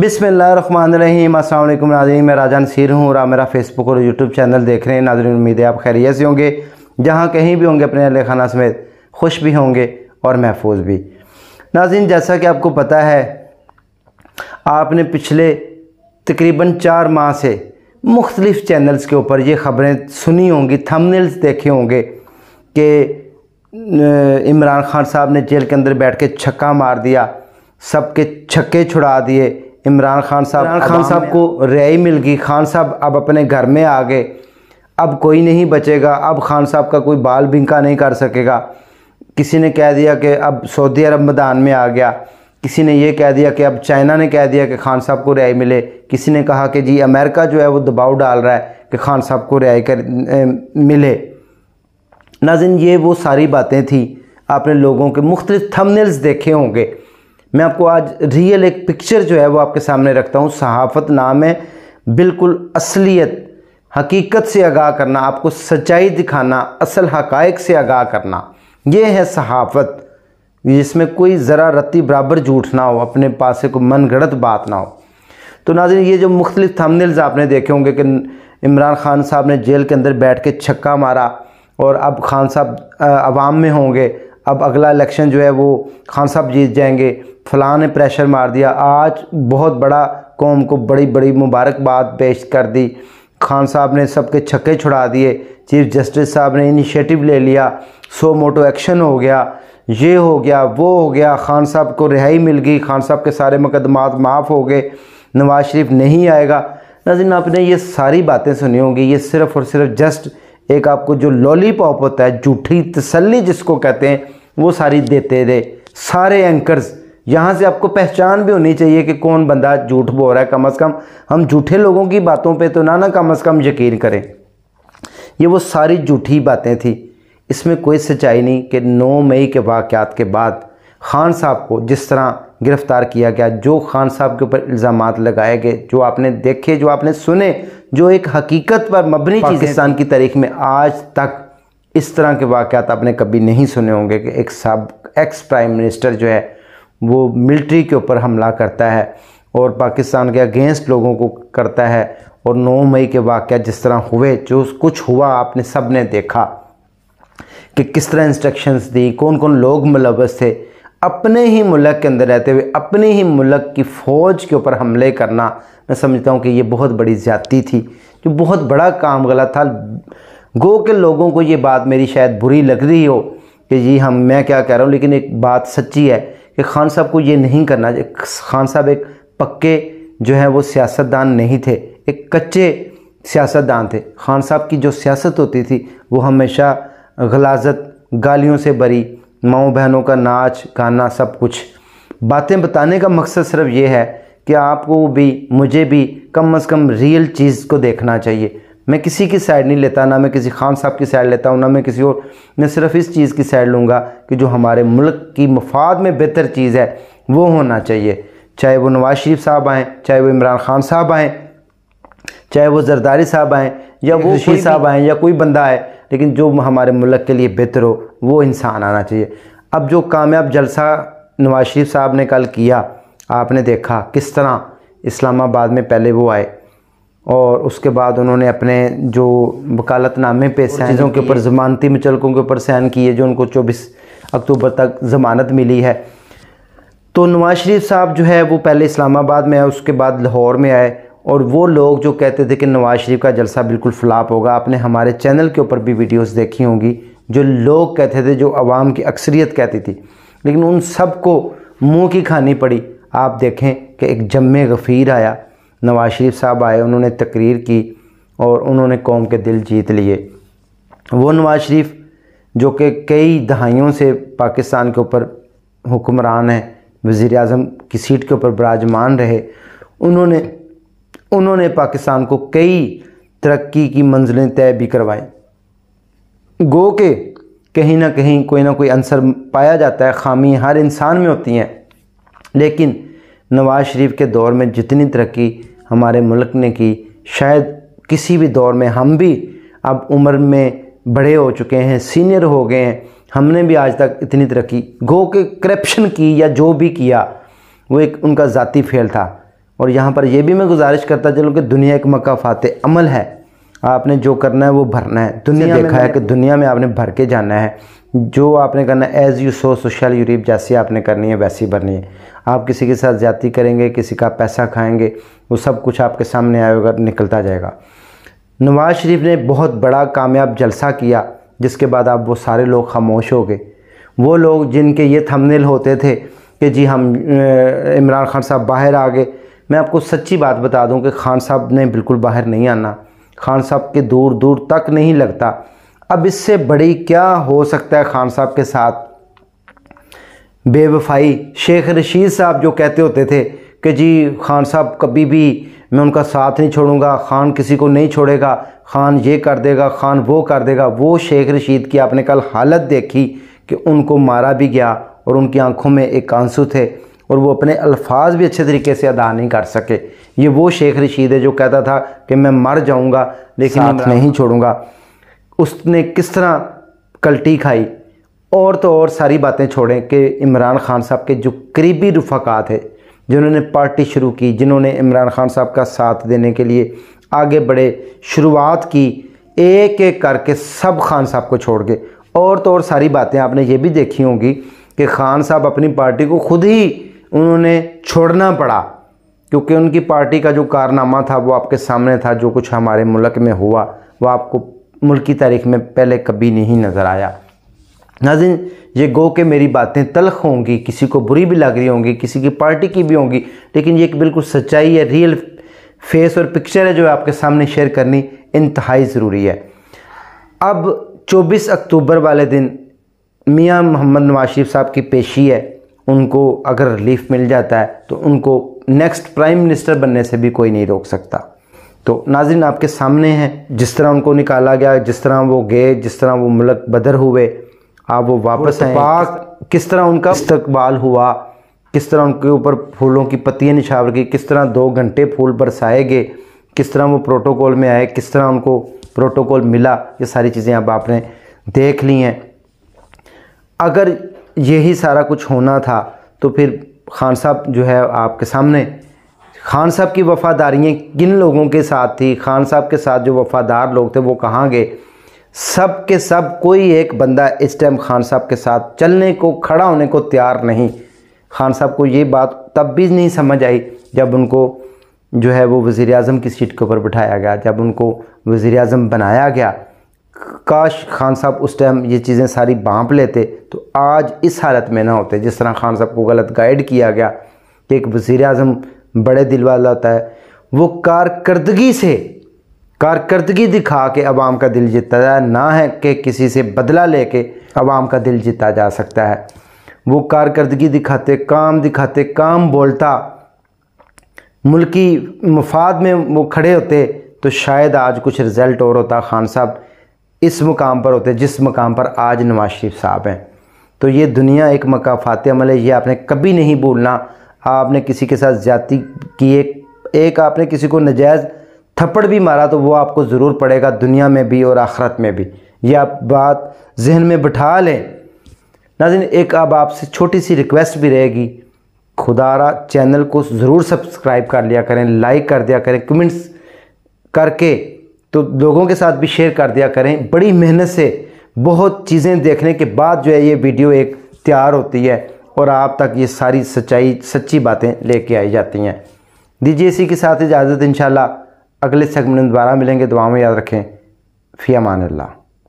बिसमिल्ल रहीम अल्लाम नाजरीन मैं राजा नसीर हूँ और आप मेरा फेसबुक और यूट्यूब चैनल देख रहे हैं नाजरीन उम्मीद है आप खैरियत से होंगे जहाँ कहीं भी होंगे अपने अहल खाना समेत खुश भी होंगे और महफूज भी नाजरीन जैसा कि आपको पता है आपने पिछले तकरीबन चार माह से मुख्तलिफ़ चैनल्स के ऊपर ये ख़बरें सुनी होंगी थंबनेल्स देखे होंगे कि इमरान खान साहब ने जेल के अंदर बैठ के छक्का मार दिया सबके छक्के छुड़ा दिए इमरान खान साहब इमरान खान साहब को रिहाई मिल गई खान साहब अब अपने घर में आ गए अब कोई नहीं बचेगा अब खान साहब का कोई बाल बिंका नहीं कर सकेगा किसी ने कह दिया कि अब सऊदी अरब मैदान में आ गया किसी ने ये कह दिया कि अब चाइना ने कह दिया कि खान साहब को रिहाई मिले किसी ने कहा कि जी अमेरिका जो है वो दबाव डाल रहा है कि खान साहब को रिहाई कर ए, मिले नाजिन ये वो सारी बातें थी आपने लोगों के मुख्तलिफ थंबनेल्स देखे होंगे मैं आपको आज रियल एक पिक्चर जो है वो आपके सामने रखता हूँ सहाफत नाम है बिल्कुल असलियत हकीकत से आगाह करना आपको सच्चाई दिखाना असल हकायक से आगाह करना ये है सहाफत जिसमें कोई ज़रा रत्ती बराबर झूठ ना हो अपने पास से कोई मन गढ़त बात ना हो तो नाजिन ये जो मुख्तलिफ थंबनेल्स आपने देखे होंगे कि इमरान खान साहब ने जेल के अंदर बैठ के छक्का मारा और अब खान साहब आवाम में होंगे अब अगला इलेक्शन जो है वो खान साहब जीत जाएंगे फलां ने प्रेशर मार दिया आज बहुत बड़ा कौम को बड़ी बड़ी मुबारकबाद पेश कर दी खान साहब ने सबके छक्के छुड़ा दिए चीफ जस्टिस साहब ने इनिशिएटिव ले लिया सो मोटो एक्शन हो गया ये हो गया वो हो गया खान साहब को रिहाई मिल गई खान साहब के सारे मुकदमात माफ़ हो गए नवाज शरीफ नहीं आएगा नजीन आपने ये सारी बातें सुनी होंगी ये सिर्फ़ और सिर्फ जस्ट एक आपको जो लॉलीपॉप होता है झूठी तसली जिसको कहते हैं वो सारी देते रहे सारे एंकर्स यहाँ से आपको पहचान भी होनी चाहिए कि कौन बंदा झूठ बोल रहा है कम अज़ कम हम झूठे लोगों की बातों पे तो ना ना कम अज़ कम यकीन करें ये वो सारी झूठी बातें थी इसमें कोई सच्चाई नहीं कि 9 मई के वाक़ात के बाद खान साहब को जिस तरह गिरफ़्तार किया गया जो खान साहब के ऊपर इल्ज़ाम लगाए गए जो आपने देखे जो आपने सुने जो एक हकीकत पर मबनी पाकिस्तान की तारीख में आज तक इस तरह के वाक़ात आपने कभी नहीं सुने होंगे कि एक सब एक्स प्राइम मिनिस्टर जो है वो मिलिट्री के ऊपर हमला करता है और पाकिस्तान के अगेंस्ट लोगों को करता है और 9 मई के वाक़ जिस तरह हुए जो कुछ हुआ आपने सब ने देखा कि किस तरह इंस्ट्रक्शंस दी कौन कौन लोग मुलवस थे अपने ही मुल्क के अंदर रहते हुए अपने ही मुल्क की फ़ौज के ऊपर हमले करना मैं समझता हूँ कि ये बहुत बड़ी ज़्यादती थी जो बहुत बड़ा काम गलत था गो के लोगों को ये बात मेरी शायद बुरी लग रही हो कि जी हम मैं क्या कह रहा हूँ लेकिन एक बात सच्ची है कि खान साहब को ये नहीं करना खान साहब एक पक्के जो है वो सियासतदान नहीं थे एक कच्चे सियासतदान थे खान साहब की जो सियासत होती थी वो हमेशा गलाजत गालियों से भरी माओ बहनों का नाच गाना सब कुछ बातें बताने का मकसद सिर्फ ये है कि आपको भी मुझे भी कम अज़ कम रियल चीज़ को देखना चाहिए मैं किसी की साइड नहीं लेता ना मैं किसी खान साहब की साइड लेता हूँ ना मैं किसी और मैं सिर्फ इस चीज़ की साइड लूँगा कि जो हमारे मुल्क की मफाद में बेहतर चीज़ है वो होना चाहिए चाहे वो नवाज शरीफ साहब आएँ चाहे वो इमरान खान साहब आएँ चाहे वो जरदारी साहब आएँ या वो खुशी साहब आएँ या कोई बंदा आए लेकिन जो हमारे मुल्क के लिए बेहतर हो वो इंसान आना चाहिए अब जो कामयाब जलसा नवाज शरीफ साहब ने कल किया आपने देखा किस तरह इस्लामाबाद में पहले वो आए और उसके बाद उन्होंने अपने जो वकालतनामे पे चीज़ों के ऊपर ज़मानती मुचलकों के ऊपर सैन किए जो उनको 24 अक्टूबर तक ज़मानत मिली है तो नवाज़ शरीफ साहब जो है वो पहले इस्लामाबाद में आए उसके बाद लाहौर में आए और वो लोग जो कहते थे कि नवाज़ शरीफ का जलसा बिल्कुल फ्लाप होगा आपने हमारे चैनल के ऊपर भी वीडियोस देखी होंगी जो लोग कहते थे जो आवाम की अक्सरियत कहती थी लेकिन उन सब को मुँह की खानी पड़ी आप देखें कि एक जम गफ़ीर आया नवाज शरीफ साहब आए उन्होंने तकरीर की और उन्होंने कौम के दिल जीत लिए वो नवाज शरीफ जो कि कई दहाइयों से पाकिस्तान के ऊपर हुक्मरान हैं वज़ी अजम की सीट के ऊपर बराजमान रहे उन्होंने उन्होंने पाकिस्तान को कई तरक्की की मंजिलें तय भी करवाई गो के कहीं ना कहीं कोई ना कोई अंसर पाया जाता है खामी हर इंसान में होती हैं लेकिन नवाज़ शरीफ के दौर में जितनी तरक्की हमारे मुल्क ने की शायद किसी भी दौर में हम भी अब उम्र में बड़े हो चुके हैं सीनियर हो गए हैं हमने भी आज तक इतनी तरक्की गो के करप्शन की या जो भी किया वो एक उनका ज़ाती फेल था और यहाँ पर यह भी मैं गुजारिश करता चलूँ कि दुनिया एक मक्का फाते अमल है आपने जो करना है वो भरना है दुनिया देखा है कि दुनिया में आपने भर के जाना है जो आपने करना है एज़ यू सो सोशल यूरिप जैसी आपने करनी है वैसी भरनी है आप किसी के साथ ज्यादा करेंगे किसी का पैसा खाएंगे वो सब कुछ आपके सामने आएगा निकलता जाएगा नवाज शरीफ ने बहुत बड़ा कामयाब जलसा किया जिसके बाद आप वो सारे लोग खामोश हो गए वो लोग जिनके ये थमनेल होते थे कि जी हम इमरान खान साहब बाहर आ गए मैं आपको सच्ची बात बता दूं कि खान साहब ने बिल्कुल बाहर नहीं आना खान साहब के दूर दूर तक नहीं लगता अब इससे बड़ी क्या हो सकता है खान साहब के साथ बेवफाई शेख रशीद साहब जो कहते होते थे कि जी खान साहब कभी भी मैं उनका साथ नहीं छोड़ूंगा खान किसी को नहीं छोड़ेगा खान ये कर देगा खान वो कर देगा वो शेख रशीद की आपने कल हालत देखी कि उनको मारा भी गया और उनकी आंखों में एक आंसू थे और वो अपने अल्फाज भी अच्छे तरीके से अदा नहीं कर सके ये वो शेख रशीद है जो कहता था कि मैं मर जाऊँगा लेकिन नहीं छोड़ूंगा उसने किस तरह कल्टी खाई और तो और सारी बातें छोड़ें कि इमरान खान साहब के जो करीबी रफाका थे जिन्होंने पार्टी शुरू की जिन्होंने इमरान खान साहब का साथ देने के लिए आगे बढ़े शुरुआत की एक एक करके सब खान साहब को छोड़ गए और तो और सारी बातें आपने ये भी देखी होंगी कि खान साहब अपनी पार्टी को खुद ही उन्होंने छोड़ना पड़ा क्योंकि उनकी पार्टी का जो कारनामा था वो आपके सामने था जो कुछ हमारे मुल्क में हुआ वह आपको मुल्क की तारीख में पहले कभी नहीं नज़र आया नाजिन ये गो के मेरी बातें तलख होंगी किसी को बुरी भी लग रही होंगी किसी की पार्टी की भी होंगी लेकिन ये एक बिल्कुल सच्चाई है रियल फेस और पिक्चर है जो आपके सामने शेयर करनी इंतहाई ज़रूरी है अब 24 अक्टूबर वाले दिन मियां मोहम्मद नवाज शरीफ साहब की पेशी है उनको अगर रिलीफ मिल जाता है तो उनको नेक्स्ट प्राइम मिनिस्टर बनने से भी कोई नहीं रोक सकता तो नाजिन आपके सामने हैं जिस तरह उनको निकाला गया जिस तरह वो गए जिस तरह वो मुल्क बदर हुए आप वो वापस आए किस, किस तरह उनका इस्तकबाल हुआ किस तरह उनके ऊपर फूलों की पत्तियाँ निछावर गई किस तरह दो घंटे फूल बरसाए गए किस तरह वो प्रोटोकॉल में आए किस तरह उनको प्रोटोकॉल मिला ये सारी चीज़ें अब आप आपने देख ली हैं अगर यही सारा कुछ होना था तो फिर खान साहब जो है आपके सामने खान साहब की वफ़ादारियाँ किन लोगों के साथ थी खान साहब के साथ जो वफ़ादार लोग थे वो कहाँ गए सब के सब कोई एक बंदा इस टाइम खान साहब के साथ चलने को खड़ा होने को तैयार नहीं खान साहब को ये बात तब भी नहीं समझ आई जब उनको जो है वो वज़ी अजम की सीट के ऊपर बिठाया गया जब उनको वज़ी अजम बनाया गया काश खान साहब उस टाइम ये चीज़ें सारी बाँप लेते तो आज इस हालत में ना होते जिस तरह खान साहब को गलत गाइड किया गया कि एक वज़ी अजम बड़े दिल वाला होता है वो कारकर्दगी से कारकर्दगी दिखा के अवाम का दिल जीता जाए ना है कि किसी से बदला लेके अवाम का दिल जीता जा सकता है वो कारकर्दगी दिखाते काम दिखाते काम बोलता मुल्की मफाद में वो खड़े होते तो शायद आज कुछ रिज़ल्ट और होता खान साहब इस मुकाम पर होते जिस मुकाम पर आज नवाज शरीफ साहब हैं तो ये दुनिया एक मकाफात अमल है ये आपने कभी नहीं भूलना आपने किसी के साथ ज़्यादा की एक, एक आपने किसी को नजायज़ थप्पड़ भी मारा तो वो आपको ज़रूर पड़ेगा दुनिया में भी और आखरत में भी ये आप बात जहन में बिठा लें नाजिन एक अब आपसे छोटी सी रिक्वेस्ट भी रहेगी खुदारा चैनल को ज़रूर सब्सक्राइब कर लिया करें लाइक कर दिया करें कमेंट्स करके तो लोगों के साथ भी शेयर कर दिया करें बड़ी मेहनत से बहुत चीज़ें देखने के बाद जो है ये वीडियो एक तैयार होती है और आप तक ये सारी सच्चाई सच्ची बातें लेके आई जाती हैं दीजिए इसी के साथ इजाज़त इंशाल्लाह अगले सेगमेंट में दोबारा मिलेंगे दुआ में याद रखें फ़ियामान ला